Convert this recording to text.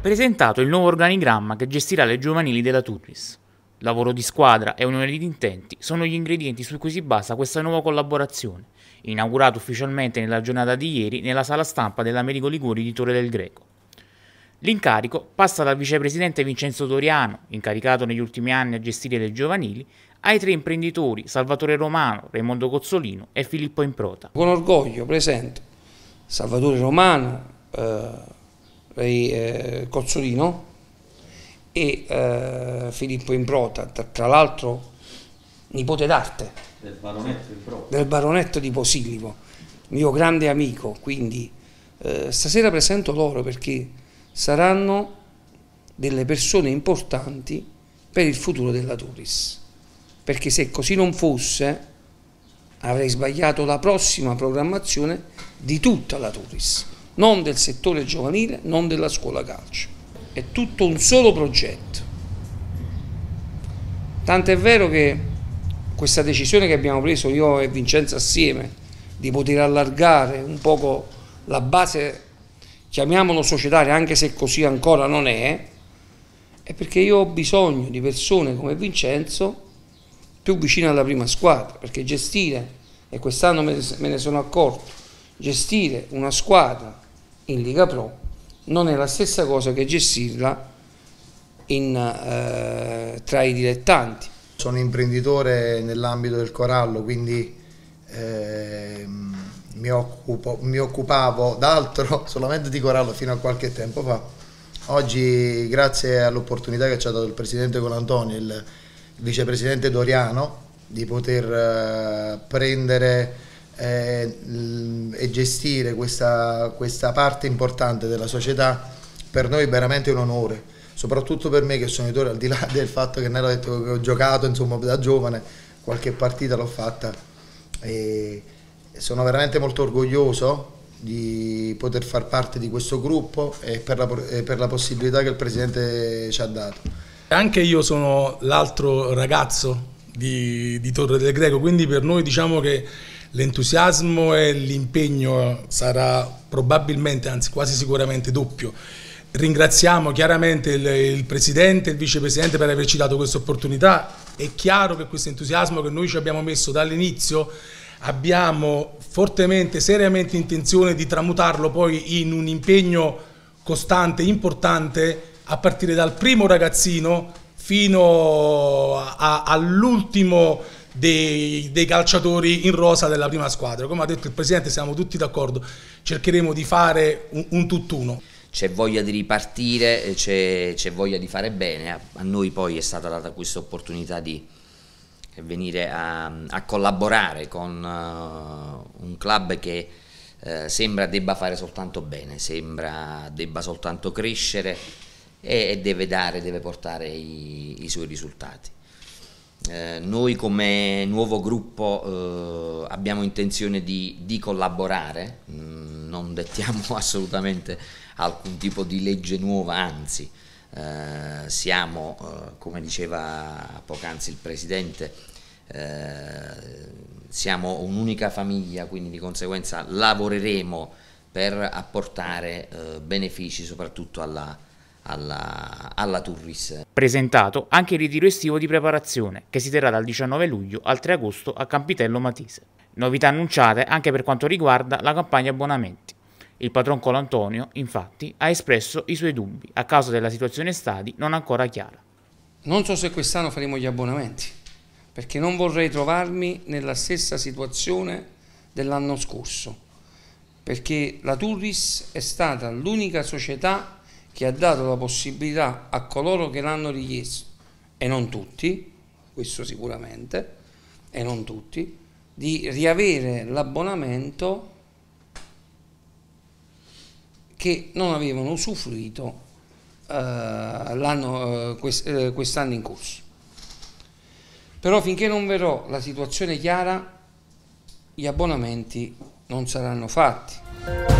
presentato il nuovo organigramma che gestirà le giovanili della Tutwis. Lavoro di squadra e unione di intenti sono gli ingredienti su cui si basa questa nuova collaborazione, inaugurata ufficialmente nella giornata di ieri nella sala stampa dell'Americo Liguri di Torre del Greco. L'incarico passa dal vicepresidente Vincenzo Doriano, incaricato negli ultimi anni a gestire le giovanili, ai tre imprenditori Salvatore Romano, Raimondo Cozzolino e Filippo Improta. Con orgoglio presento Salvatore Romano, eh eh, Cozzolino e eh, Filippo Improta, tra, tra l'altro nipote d'arte del baronetto, Improta. del baronetto di Posillipo, mio grande amico, quindi eh, stasera presento loro perché saranno delle persone importanti per il futuro della Turis, perché se così non fosse avrei sbagliato la prossima programmazione di tutta la Turis non del settore giovanile, non della scuola calcio. È tutto un solo progetto. Tanto è vero che questa decisione che abbiamo preso io e Vincenzo assieme di poter allargare un poco la base, chiamiamolo societaria, anche se così ancora non è, è perché io ho bisogno di persone come Vincenzo più vicine alla prima squadra, perché gestire, e quest'anno me ne sono accorto, gestire una squadra in Liga Pro non è la stessa cosa che gestirla in, eh, tra i dilettanti. Sono imprenditore nell'ambito del corallo, quindi eh, mi, occupo, mi occupavo d'altro, solamente di corallo fino a qualche tempo fa. Oggi, grazie all'opportunità che ci ha dato il presidente Colantoni, il vicepresidente Doriano, di poter eh, prendere eh, e gestire questa, questa parte importante della società per noi è veramente un onore, soprattutto per me che sono editore, al di là del fatto che Nero ha detto che ho giocato insomma, da giovane, qualche partita l'ho fatta e sono veramente molto orgoglioso di poter far parte di questo gruppo e per la, e per la possibilità che il Presidente ci ha dato. Anche io sono l'altro ragazzo di, di Torre del Greco, quindi per noi diciamo che l'entusiasmo e l'impegno sarà probabilmente, anzi quasi sicuramente doppio. Ringraziamo chiaramente il, il Presidente e il Vicepresidente per averci dato questa opportunità. È chiaro che questo entusiasmo che noi ci abbiamo messo dall'inizio abbiamo fortemente, seriamente intenzione di tramutarlo poi in un impegno costante, importante, a partire dal primo ragazzino fino all'ultimo dei, dei, calciatori in rosa della prima squadra. Come ha detto il Presidente, siamo tutti d'accordo, cercheremo di fare un, un tutt'uno. C'è voglia di ripartire, eh, c'è, voglia di fare bene, a, a, noi poi è stata data questa opportunità di eh, venire a, a collaborare con uh, un club che uh, sembra debba fare soltanto bene, sembra debba soltanto crescere e, e deve dare, deve portare i, i suoi risultati. Eh, noi come nuovo gruppo eh, abbiamo intenzione di, di collaborare, mm, non dettiamo assolutamente alcun tipo di legge nuova, anzi eh, siamo, eh, come diceva poc'anzi il Presidente, eh, siamo un'unica famiglia, quindi di conseguenza lavoreremo per apportare benefici soprattutto alla, alla, alla Turris. Presentato anche il ritiro estivo di preparazione che si terrà dal 19 luglio al 3 agosto a Campitello Matise. Novità annunciate anche per quanto riguarda la campagna abbonamenti. Il patron Colo Antonio, infatti, ha espresso i suoi dubbi a causa della situazione stadi non ancora chiara. Non so se quest'anno faremo gli abbonamenti, perché non vorrei trovarmi nella stessa situazione dell'anno scorso, perché la Turris è stata l'unica società che ha dato la possibilità a coloro che l'hanno richiesto, e non tutti, questo sicuramente, e non tutti, di riavere l'abbonamento che non avevano usufruito eh, eh, eh quest'anno quest in corso. Però finché non verrò la situazione chiara, gli abbonamenti non saranno fatti.